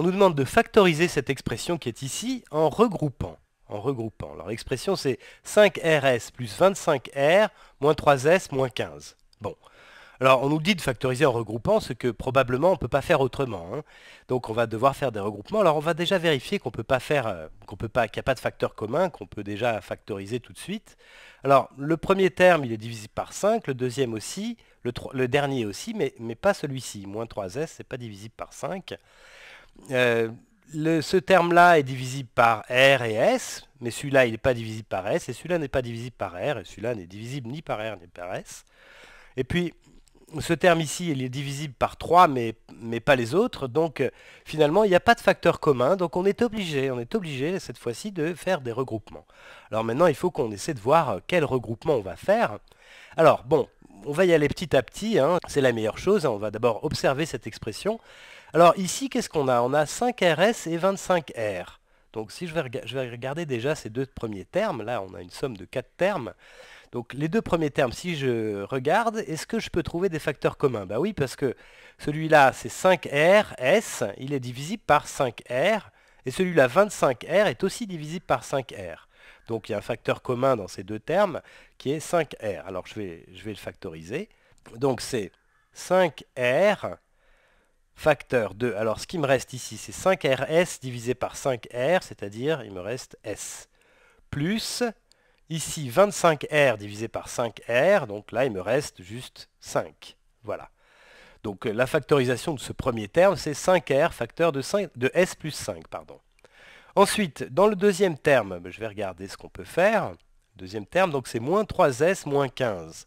On nous demande de factoriser cette expression qui est ici en regroupant. En regroupant. Alors l'expression c'est 5rs plus 25r moins 3s moins 15. Bon. Alors on nous dit de factoriser en regroupant, ce que probablement on ne peut pas faire autrement. Hein. Donc on va devoir faire des regroupements. Alors on va déjà vérifier qu'on peut pas faire, euh, qu'on peut pas, qu'il n'y a pas de facteur commun, qu'on peut déjà factoriser tout de suite. Alors le premier terme il est divisible par 5, le deuxième aussi, le, le dernier aussi, mais, mais pas celui-ci. Moins 3s, c'est pas divisible par 5. Euh, ce terme-là est divisible par R et S, mais celui-là il n'est pas divisible par S, et celui-là n'est pas divisible par R, et celui-là n'est divisible ni par R ni par S. Et puis, ce terme ici, il est divisible par 3, mais, mais pas les autres, donc euh, finalement, il n'y a pas de facteur commun, donc on est obligé, on est obligé cette fois-ci de faire des regroupements. Alors maintenant, il faut qu'on essaie de voir euh, quel regroupement on va faire. Alors, bon, on va y aller petit à petit, hein. c'est la meilleure chose, hein. on va d'abord observer cette expression, alors ici, qu'est-ce qu'on a On a 5 RS et 25 R. Donc si je vais, regarder déjà ces deux premiers termes, là on a une somme de quatre termes. Donc les deux premiers termes, si je regarde, est-ce que je peux trouver des facteurs communs Bah oui, parce que celui-là c'est 5 rs il est divisible par 5R, et celui-là 25R est aussi divisible par 5R. Donc il y a un facteur commun dans ces deux termes qui est 5R. Alors je vais, je vais le factoriser. Donc c'est 5R facteur 2, Alors ce qui me reste ici, c'est 5RS divisé par 5R, c'est-à-dire il me reste S. Plus, ici 25R divisé par 5R, donc là il me reste juste 5. Voilà. Donc euh, la factorisation de ce premier terme, c'est 5R facteur de, 5, de S plus 5. Pardon. Ensuite, dans le deuxième terme, ben, je vais regarder ce qu'on peut faire. Deuxième terme, donc c'est moins 3S moins 15.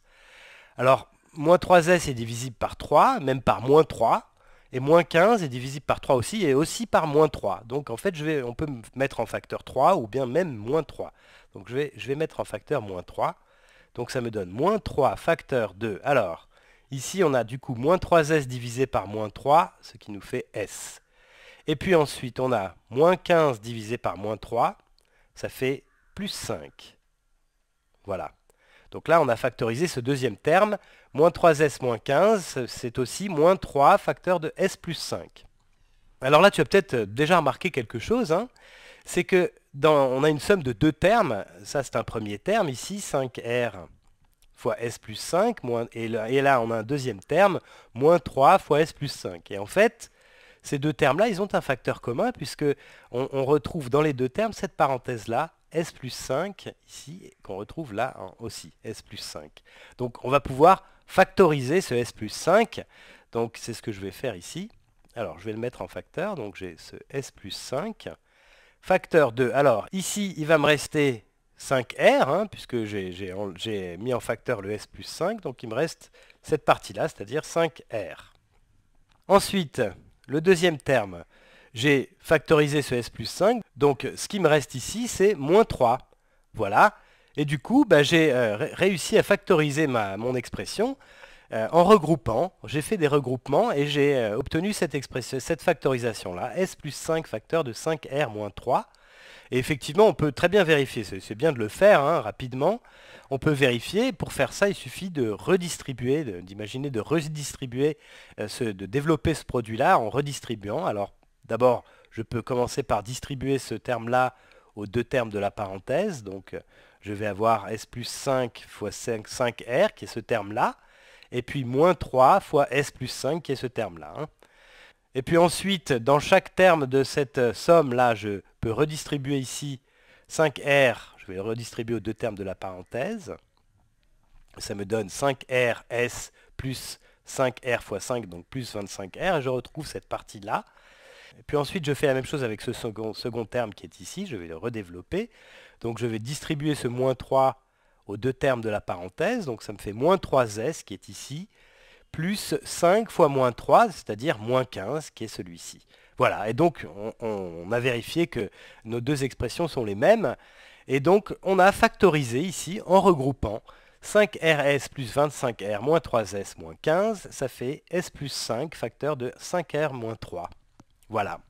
Alors, moins 3S est divisible par 3, même par moins 3, et moins 15 est divisible par 3 aussi, et aussi par moins 3. Donc en fait, je vais, on peut mettre en facteur 3 ou bien même moins 3. Donc je vais, je vais mettre en facteur moins 3. Donc ça me donne moins 3 facteur 2. Alors, ici on a du coup moins 3s divisé par moins 3, ce qui nous fait s. Et puis ensuite on a moins 15 divisé par moins 3, ça fait plus 5. Voilà. Donc là, on a factorisé ce deuxième terme. Moins 3s moins 15, c'est aussi moins 3 facteur de s plus 5. Alors là, tu as peut-être euh, déjà remarqué quelque chose. Hein. c'est que on a une somme de deux termes. Ça, c'est un premier terme ici, 5r fois s plus 5. et, là, on a un deuxième terme, moins 3 fois s plus 5. Et en fait, ces deux termes-là, ils ont un facteur commun puisque on retrouve dans les deux termes cette parenthèse-là, S plus 5 ici, qu'on retrouve là hein, aussi, S plus 5. Donc on va pouvoir factoriser ce S plus 5. Donc c'est ce que je vais faire ici. Alors je vais le mettre en facteur, donc j'ai ce S plus 5. Facteur 2, alors ici il va me rester 5R, hein, puisque j'ai mis en facteur le S plus 5, donc il me reste cette partie-là, c'est-à-dire 5R. Ensuite, le deuxième terme, j'ai factorisé ce S plus 5, donc ce qui me reste ici, c'est moins 3. Voilà. Et du coup, bah, j'ai euh, réussi à factoriser ma, mon expression euh, en regroupant. J'ai fait des regroupements et j'ai euh, obtenu cette, cette factorisation-là, S plus 5 facteur de 5R moins 3. Et effectivement, on peut très bien vérifier, c'est bien de le faire hein, rapidement. On peut vérifier, pour faire ça, il suffit de redistribuer, d'imaginer de, redistribuer, de développer ce produit-là en redistribuant. Alors, D'abord, je peux commencer par distribuer ce terme-là aux deux termes de la parenthèse. Donc, je vais avoir S plus 5 fois 5, 5R, qui est ce terme-là, et puis moins 3 fois S plus 5, qui est ce terme-là. Hein. Et puis ensuite, dans chaque terme de cette somme-là, je peux redistribuer ici 5R, je vais le redistribuer aux deux termes de la parenthèse. Ça me donne 5RS plus 5R fois 5, donc plus 25R, et je retrouve cette partie-là puis ensuite, je fais la même chose avec ce second, terme qui est ici. Je vais le redévelopper. Donc je vais distribuer ce moins 3 aux deux termes de la parenthèse. Donc ça me fait moins 3s qui est ici, plus 5 fois moins 3, c'est-à-dire moins 15 qui est celui-ci. Voilà, et donc on, on, a vérifié que nos deux expressions sont les mêmes. Et donc on a factorisé ici en regroupant 5rs plus 25r moins 3s moins 15, ça fait s plus 5 facteur de 5r moins 3. Voilà.